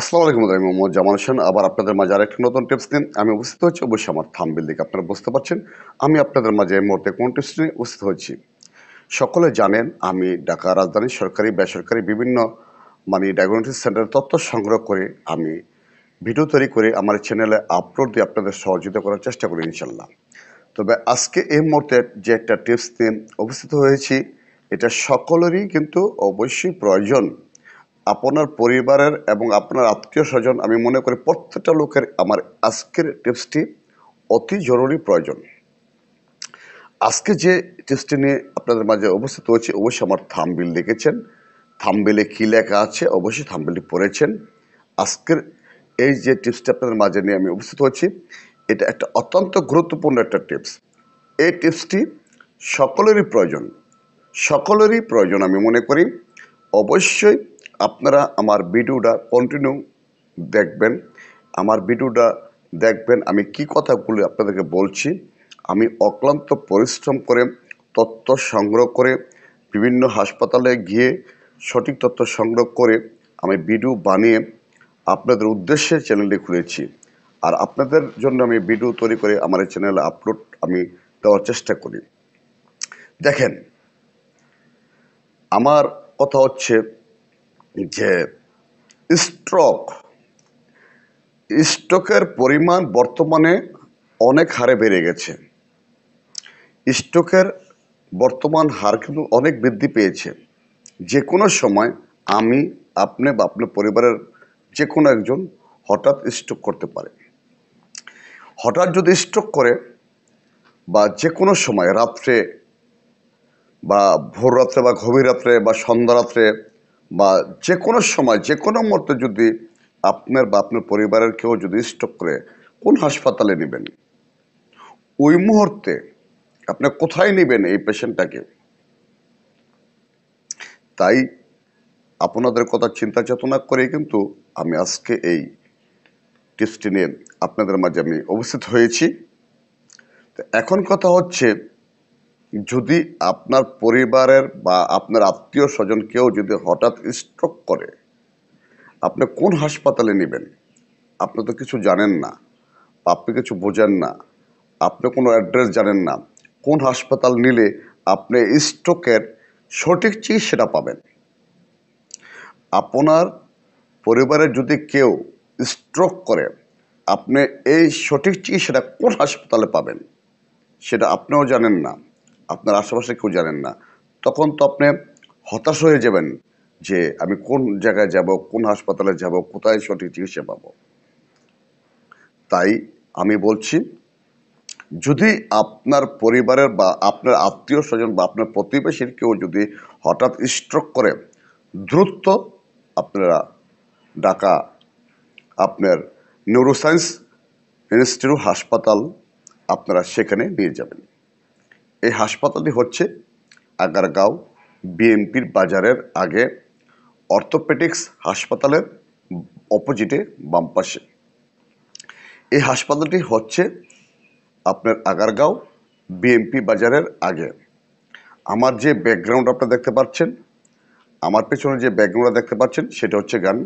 আসসালামু আলাইকুম আমি মোহাম্মদ জামাল হোসেন আবার আপনাদের মাঝে আরেকটি নতুন টিপস নিয়ে আমি উপস্থিত হচ্ছি অবশ্যই আমার থাম্বিল দিকে আপনারা বুঝতে পারছেন আমি আপনাদের মাঝে এই মুহূর্তে কোন টিপস নিয়ে উপস্থিত হচ্ছি সকলে জানেন আমি ঢাকা রাজধানী সরকারি বেসরকারি বিভিন্ন মানে ডায়াগনোটিক সেন্টারের তথ্য সংগ্রহ করে আমি ভিডিও তৈরি করে আমার চ্যানেলে আপলোড দিয়ে আপনাদের সহযোগিতা করার চেষ্টা করি ইনশাল্লাহ তবে আজকে এই মুহূর্তে যে একটা টিপস নিয়ে উপস্থিত হয়েছি এটা সকলেরই কিন্তু অবশ্যই প্রয়োজন আপনার পরিবারের এবং আপনার আত্মীয় স্বজন আমি মনে করি প্রত্যেকটা লোকের আমার আজকের টিপসটি অতি জরুরি প্রয়োজন আজকে যে টিপসটি নিয়ে আপনাদের মাঝে অবস্থিত হয়েছে অবশ্যই আমার থামবিল দেখেছেন থামবিলে কী লেখা আছে অবশ্যই থামবিলটি পড়েছেন আজকের এই যে টিপসটি আপনাদের মাঝে নিয়ে আমি অবস্থিত হয়েছি এটা একটা অত্যন্ত গুরুত্বপূর্ণ একটা টিপস এই টিপসটি সকলেরই প্রয়োজন সকলেরই প্রয়োজন আমি মনে করি অবশ্যই আপনারা আমার ভিডিওটা কন্টিনিউ দেখবেন আমার ভিডিওটা দেখবেন আমি কি কথাগুলো আপনাদেরকে বলছি আমি অক্লান্ত পরিশ্রম করে তথ্য সংগ্রহ করে বিভিন্ন হাসপাতালে গিয়ে সঠিক তথ্য সংগ্রহ করে আমি ভিডিও বানিয়ে আপনাদের উদ্দেশ্যে চ্যানেলটি খুলেছি আর আপনাদের জন্য আমি ভিডিও তৈরি করে আমার এই চ্যানেলে আপলোড আমি দেওয়ার চেষ্টা করি দেখেন আমার কথা হচ্ছে যে স্ট্রোক স্টকের পরিমাণ বর্তমানে অনেক হারে বেড়ে গেছে স্টকের বর্তমান হার কিন্তু অনেক বৃদ্ধি পেয়েছে যে কোনো সময় আমি আপনি বা আপনার পরিবারের যে কোনো একজন হঠাৎ স্ট্রোক করতে পারে হঠাৎ যদি স্ট্রোক করে বা যে কোনো সময় রাত্রে বা ভোর রাত্রে বা গভীর রাত্রে বা সন্ধ্যা রাত্রে বা যে কোনো সময় যে কোনো মতো যদি আপনার বা আপনার পরিবারের কেউ যদি স্ট্রোক করে কোন হাসপাতালে নেবেন ওই মুহূর্তে আপনি কোথায় নেবেন এই পেশেন্টটাকে তাই আপনাদের কথা চিন্তা চেতনা করে কিন্তু আমি আজকে এই টিপসটি নিয়ে আপনাদের মাঝে আমি অবস্থিত হয়েছি তো এখন কথা হচ্ছে যদি আপনার পরিবারের বা আপনার আত্মীয় স্বজন কেউ যদি হঠাৎ স্ট্রোক করে আপনি কোন হাসপাতালে নেবেন আপনি তো কিছু জানেন না আপনি কিছু বোঝেন না আপনি কোনো অ্যাড্রেস জানেন না কোন হাসপাতাল নিলে আপনি স্ট্রোকের সঠিক চিকিৎসাটা পাবেন আপনার পরিবারের যদি কেউ স্ট্রোক করে আপনি এই সঠিক চিকিৎসাটা কোন হাসপাতালে পাবেন সেটা আপনিও জানেন না আপনার আশেপাশে কেউ জানেন না তখন তো আপনি হতাশ হয়ে যাবেন যে আমি কোন জায়গায় যাব কোন হাসপাতালে যাব কোথায় সঠিক চিকিৎসা পাব তাই আমি বলছি যদি আপনার পরিবারের বা আপনার আত্মীয় স্বজন বা আপনার প্রতিবেশীর কেউ যদি হঠাৎ স্ট্রোক করে দ্রুত আপনারা ঢাকা আপনার নিউরোসায়েন্স ইনস্টিটিউট হাসপাতাল আপনারা সেখানে নিয়ে যাবেন এই হাসপাতালটি হচ্ছে আগারগাঁও বিএমপির বাজারের আগে অর্থোপেডিক্স হাসপাতালের অপোজিটে বাম পাশে এই হাসপাতালটি হচ্ছে আপনার আগারগাঁও বিএমপি বাজারের আগে আমার যে ব্যাকগ্রাউন্ড আপনারা দেখতে পাচ্ছেন আমার পেছনে যে ব্যাকগ্রাউন্ডটা দেখতে পাচ্ছেন সেটা হচ্ছে গান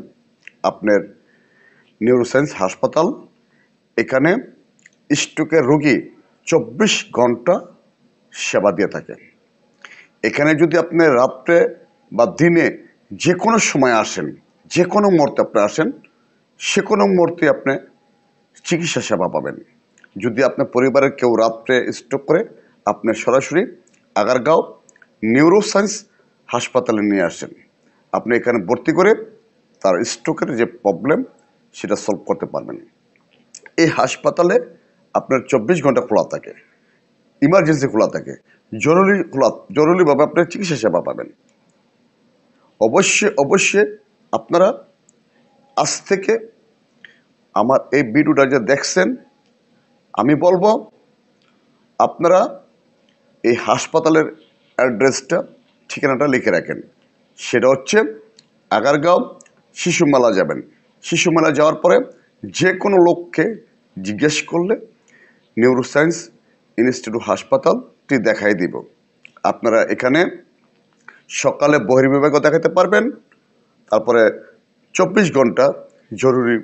আপনার নিউরোসায়েন্স হাসপাতাল এখানে স্ট্রোকের রোগী চব্বিশ ঘন্টা সেবা দিয়ে থাকে এখানে যদি আপনি রাত্রে বা দিনে যে কোনো সময় আসেন যে কোনো মুহূর্তে আপনি আসেন সে কোনো মুহূর্তে আপনি চিকিৎসা সেবা পাবেন যদি আপনার পরিবারের কেউ রাত্রে স্ট্রোক করে আপনি সরাসরি আগারগাঁও নিউরো সায়েন্স হাসপাতালে নিয়ে আসেন আপনি এখানে ভর্তি করে তার স্ট্রোকের যে প্রবলেম সেটা সলভ করতে পারবেন এই হাসপাতালে আপনার চব্বিশ ঘন্টা খোলা থাকে ইমার্জেন্সি খোলা থাকে জরুরি খোলা জরুরিভাবে আপনারা চিকিৎসা সেবা পাবেন অবশ্যই অবশ্যই আপনারা আজ থেকে আমার এই ভিডিওটা যে দেখছেন আমি বলবো আপনারা এই হাসপাতালের অ্যাড্রেসটা ঠিকানাটা লিখে রাখেন সেটা হচ্ছে আগারগাঁও শিশুমেলা যাবেন শিশুমেলা যাওয়ার পরে যে কোনো লোককে জিজ্ঞেস করলে নিউরোসায়েন্স ইনস্টিটিউট হাসপাতালটি দেখাই দিব আপনারা এখানে সকালে বহির্বিভাগও দেখাতে পারবেন তারপরে চব্বিশ ঘন্টা জরুরি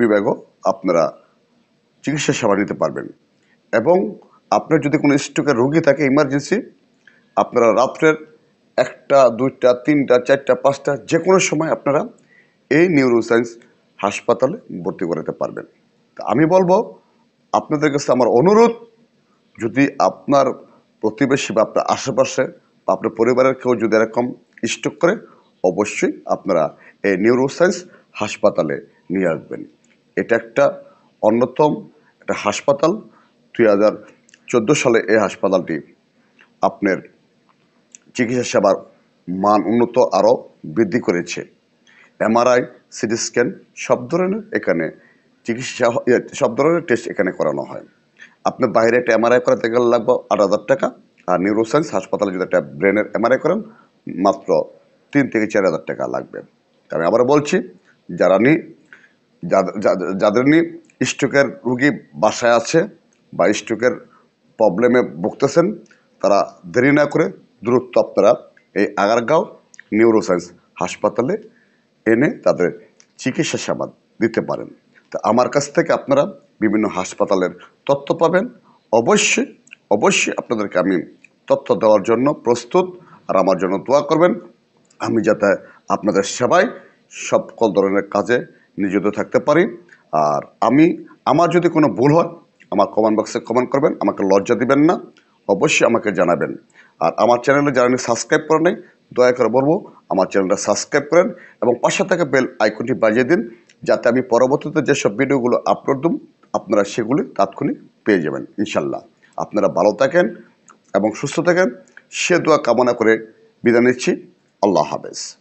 বিভাগও আপনারা চিকিৎসা সেবা নিতে পারবেন এবং আপনার যদি কোনো স্ট্রোকের রোগী থাকে ইমার্জেন্সি আপনারা রাত্রের একটা দুইটা তিনটা চারটা পাঁচটা যে কোনো সময় আপনারা এই নিউরোসায়েন্স হাসপাতালে ভর্তি করাতে পারবেন আমি বলবো আপনাদের কাছে আমার অনুরোধ যদি আপনার প্রতিবেশী বা আপনার আশেপাশে বা আপনার পরিবারের কেউ যদি এরকম স্টক করে অবশ্যই আপনারা এই নিউরোসায়েন্স হাসপাতালে নিয়ে আসবেন এটা একটা অন্যতম একটা হাসপাতাল দুই হাজার চোদ্দো সালে এই হাসপাতালটি আপনার চিকিৎসা সেবার মান উন্নত আরও বৃদ্ধি করেছে এমআরআই সিটি স্ক্যান সব ধরনের এখানে চিকিৎসা সব ধরনের টেস্ট এখানে করানো হয় আপনার বাইরে একটা এমআরআই করাতে গেলে লাগবে আট হাজার টাকা আর নিউরোসায়েন্স হাসপাতালে যদি একটা ব্রেনের এমআরআই করেন মাত্র তিন থেকে চার হাজার টাকা লাগবে আমি আবার বলছি যারা নি যাদের নি স্ট্রোকের রুগী বাসায় আছে বা স্ট্রোকের প্রবলেমে ভুগতেছেন তারা দেরি না করে দূরত্ব আপনারা এই আগারগাঁও নিউরোসায়েন্স হাসপাতালে এনে তাদের চিকিৎসা সেবা দিতে পারেন তো আমার কাছ থেকে আপনারা বিভিন্ন হাসপাতালের তথ্য পাবেন অবশ্যই অবশ্যই আপনাদেরকে আমি তথ্য দেওয়ার জন্য প্রস্তুত আর আমার জন্য দোয়া করবেন আমি যাতে আপনাদের সেবায় সকল ধরনের কাজে নিযুক্ত থাকতে পারি আর আমি আমার যদি কোনো ভুল হয় আমার কমেন্ট বক্সে কমেন্ট করবেন আমাকে লজ্জা দিবেন না অবশ্যই আমাকে জানাবেন আর আমার চ্যানেলে যারা সাবস্ক্রাইব করে নেই দয়া করে বলবো আমার চ্যানেলটা সাবস্ক্রাইব করেন এবং পাশে থাকা বেল আইকনটি বাজিয়ে দিন যাতে আমি পরবর্তীতে যেসব ভিডিওগুলো আপলোড দেবো আপনারা সেগুলি তাৎক্ষণিক পেয়ে যাবেন ইনশাল্লাহ আপনারা ভালো থাকেন এবং সুস্থ থাকেন সে দোয়া কামনা করে বিদায় নিচ্ছি আল্লাহ হাফেজ